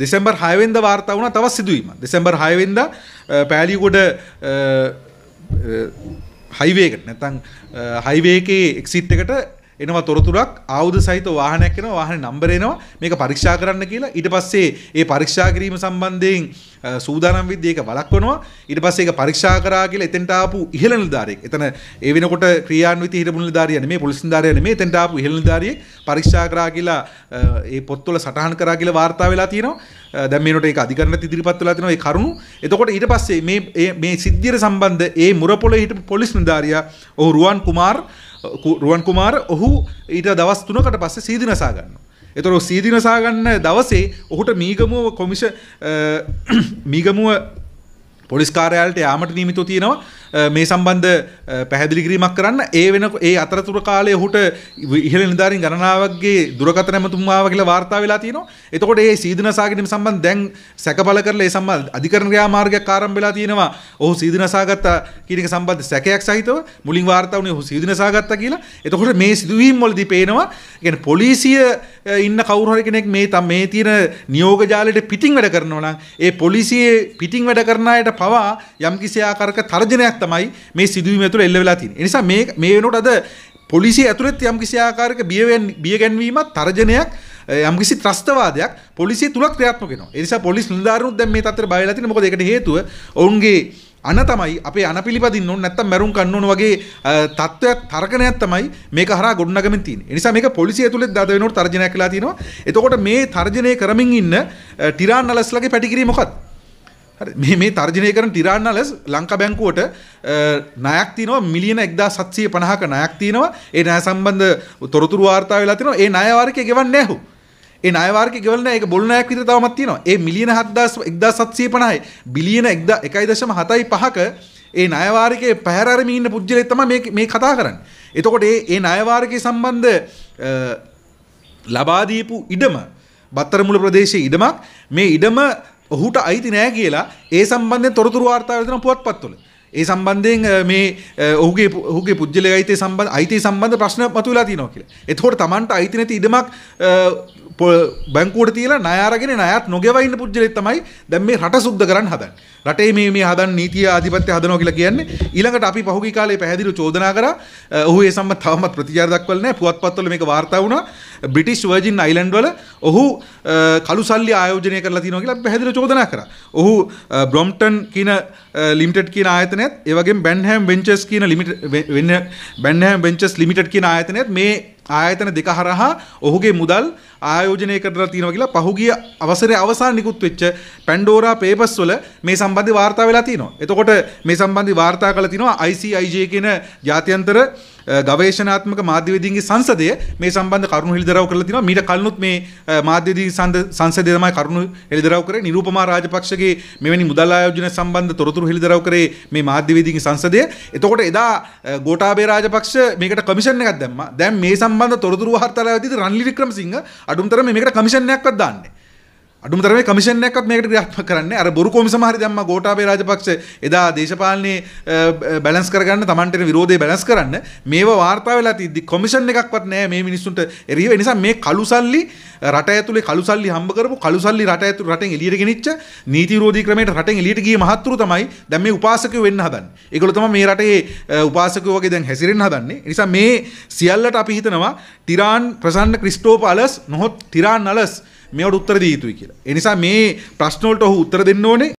දෙසැම්බර් හයවෙන්ද වාර්තා වුණ තවත් සිදුවීම දෙසැම්බර් හයවෙන්ද පෑලිකොඩ හයිවේකට නැතන් හයිවේකේ එක්සිට් එකට එනවා තොරතුරක් ආවුද සහිත වාහනයක් එනවා වාහනේ නම්බර එනවා මේක පරීක්ෂා කරන්න කියලා ඊට පස්සේ ඒ පරීක්ෂා කිරීම සම්බන්ධයෙන් සූදානම් විද්දී ඒක වළක්වනවා ඊට පස්සේ ඒක පරීක්ෂා කරා කියලා එතෙන්ට ආපු ඉහළ නිලධාරියෙක් එතන ඒ වෙනකොට ක්‍රියාන්විත හිටපු නිලධාරියා නෙමෙයි පොලිස් නිලධාරියා නෙමෙයි එතෙන්ට ආපු ඉහළ නිලධාරියෙක් පරීක්ෂා කරා කියලා ඒ පොත්වල සටහන් කරා කියලා වාර්තා වෙලා තියෙනවා දැමට අධිකරන ඉදිරිපත්වලා තිනව කරුණු එතකොට ඊට පස්සේ මේ සිද්ධියට සම්බන්ධ ඒ මුරපොල හිට පොලිස් නිධාරිය ඔහු රුවන් කුමාර් රුවන් කුමාර් ඔහු ඊට දවස් තුනකට පස්සේ සීදිනසා ගන්නවා. එතොර සීදිනසාගන්න දවසේ ඔහුට මීගමුව කොමිෂ මීගමුව පොලිස්කාරයාලට යාමට නීමිතු තියෙනවා මේ සම්බන්ධ පැහැදිලිකිරීමක් කරන්න ඒ වෙන ඒ අතරතුර කාලය හුට ඉහල නිධාරින් ගණනාවගේ දුරකත නැමතුමාව කියලා වාර්තා වෙලා තියෙනවා එතකොට ඒ සීදන සාගනීම සම්බන්ධ දැන් සැකබල කරලා ඒ සම්බන්ධ අධිකරණයා මාර්ගයක් ආරම්භ වෙලා තියෙනවා ඔහු සීදන සාගත්තා කියන එක සම්බන්ධ සැකයක් සහිතව මුලින් වාර්තා වුණේ ඔහු සීදන සාගත්තා කියලා එතකොට මේ සිදුවීම් වලදී පේනවා කියන්නේ පොලිසිය ඉන්න කවුරුහරි කෙනෙක් මේ තම මේ තියෙන නියෝග ජාලයට පිටින් වැඩ කරනවා නම් ඒ පොලිසියේ පිටින් වැඩ කරන අයට පවා යම්කිසි ආකාරක තර්ජනයක් තමයි මේ සිදුවීම තුළ එල්ල වෙලා තියෙන්නේ. ඒ නිසා මේ මේ වෙනකොට අද පොලිසිය ඇතුළත් යම්කිසි ආකාරයක බිය ගැන්වීමක් තර්ජනයක් යම්කිසි ත්‍රස්තවාදයක් පොලිසිය තුලක් ක්‍රියාත්මක වෙනවා. ඒ නිසා පොලිස් නිලධාරීනුත් දැන් මේ තත්ත්වයට බය වෙලා තියෙන්නේ මොකද ඒකට හේතුව ඔවුන්ගේ අන තමයි අපේ අන පිළිපදින්න ඕන නැත්තම් මැරුම් කන්න ඕන වගේ තත්ත්වයක් තර්කණයක් තමයි මේක හරහා ගොඩනගමින් තියෙන්නේ. ඒ නිසා මේක පොලිසිය ඇතුළේ දඩ වෙනකොට තර්ජනයක් වෙලා තියෙනවා. එතකොට මේ තර්ජනය කරමින් ඉන්න ටිරාන් නලස්ලගේ පැටිකිරි මොකක්ද? හරි මේ තර්ජනය කරන ටිරාන් නලස් ලංකා බැංකුවට ණයක් තියෙනවා මිලියන 1750ක ණයක් තියෙනවා. ඒ ණය සම්බන්ධ තොරතුරු වාර්තා වෙලා තියෙනවා. ඒ ණය වාරිකේ ගෙවන්නේ නැහැ. ඒ ණයවාර්ගික ගෙවල් නෑ ඒක බොළු ණයක් විතර තවමත් තියෙනවා. ඒ මිලියන 7750යි බිලියන 1.75ක ඒ ණයවාර්ගිකේ පැහැර අරමින් ඉන්න පුජ්‍යලේ තමයි මේ මේ කතා කරන්නේ. එතකොට මේ මේ ණයවාර්ගිකේ සම්බන්ධ ලබා දීපු ඉඩම බත්තරමුල ප්‍රදේශයේ ඉඩමක් මේ ඉඩම ඔහුට අයිති නෑ කියලා ඒ සම්බන්ධයෙන් තොරතුරු වාර්තා වෙන පුවත්පත්වල. ඒ සම්බන්ධයෙන් මේ ඔහුගේ ඔහුගේ පුද්ගල අයිතය සම්බඳ අයිතය සම්බන්ධ ප්‍රශ්න මතුවලා තියෙනවා කියලා. එතකොට Tamanට අයිති නැති ඉඩමක් බැංකුවට තියලා ණය අරගෙන ණයත් නොගෙවා ඉන්න පුද්ගලෙක් තමයි දැන් මේ රට සුද්ධ කරන්න හදන්නේ. රටේ මේ මේ හදන නීතිය ආධිපත්‍ය හදනවා කියලා කියන්නේ ඊළඟට අපි පහුගිය කාලේ පැහැදිලිව චෝදනා කරා ඔහු ඒ සම්බන්ධ තවමත් ප්‍රතිචාර දක්වලා නැහැ. පුවත්පත්වල මේක වාර්තා වුණා. බ්‍රිටිස් වර්ජින් අයිලන්ඩ්වල ඔහු කළු සල්ලි ආයෝජනය කරලා තියෙනවා කියලා පැහැදිලිව චෝදනා කරා. ඔහු බ්‍රොම්ප්ටන් කියන ලිමිටඩ් කියන ආයතනයත් ඒ වගේම බැන්හෑම් වෙන්චර්ස් කියන ලිමිටඩ් බැන්හෑම් වෙන්චර්ස් ලිමිටඩ් කියන ආයතනයත් මේ ආයතන දෙක හරහා ඔහුගේ මුදල් ආයෝජනය කරලා තියෙනවා කියලා පහුගිය අවසරයේ අවසාන නිකුත් වෙච්ච පැන්ඩෝරා පේපර්ස් වල මේ සම්බන්ධව වාර්තා වෙලා තියෙනවා. එතකොට මේ සම්බන්ධව වාර්තා කළා තියෙනවා ICIJ කියන ජාත්‍යන්තර ගවේෂනාත්මක මාධ්‍යවේදීන්ගේ සංසදය මේ සම්බන්ධ කරුණු හෙළිදරව් කරලා තිනවා මීට කලිනුත් මේ මාධ්‍යවේදී සංසදය තමයි කරුණු හෙළිදරව් කරේ නිරූපමා රාජපක්ෂගේ මෙවැනි මුදල් ආයෝජන සම්බන්ධ තොරතුරු හෙළිදරව් කරේ මේ මාධ්‍යවේදීන්ගේ සංසදය එතකොට එදා ගෝඨාභය රාජපක්ෂ මේකට කමිෂන් එකක් දැම්මා දැන් මේ සම්බන්ධ තොරතුරු වාර්තා ලැබෙද්දී රන්ලි වික්‍රමසිංහ අඩුම්තරම මේකට කමිෂන් එකක්වත් දාන්නේ අඩුමතරම කමිෂණයක් මේකට ක්‍රියාත්මක කරන්නේ අර බොරු කොමිසම හරි දැම්ම ගෝඨාභය රාජපක්ෂ එදා දේශපාලනයේ බැලන්ස් කරගන්න Tamanට විරෝධය බැලන්ස් කරන්න මේව වාර්තා වෙලා තිද්දි කොමිෂන් එකක්වත් නැහැ මේ මිනිස්සුන්ට එරිය ඒ නිසා මේ කළු සල්ලි රට ඇතුලේ කළු සල්ලි හම්බ කරපු කළු සල්ලි රට ඇතුලේ රටෙන් එළියට ගෙනිච්ච නීති විරෝධී ක්‍රමයට රටෙන් එළියට ගිය මහත්තුරු තමයි දැන් මේ උපාසකයෝ වෙන්න හදන්නේ. ඒගොල්ලෝ තමයි මේ රටේ උපාසකයෝ වගේ දැන් හැසිරෙන්න හදන්නේ. ඒ නිසා මේ සියල්ලට අපි හිතනවා ටිරාන් ප්‍රසන්න ක්‍රිස්ටෝප අලස් නොහොත් ටිරාන් අලස් මේවට උත්තර දිය යුතුයි කියලා. ඒ නිසා මේ ප්‍රශ්න වලට ඔහු උත්තර දෙන්න ඕනේ.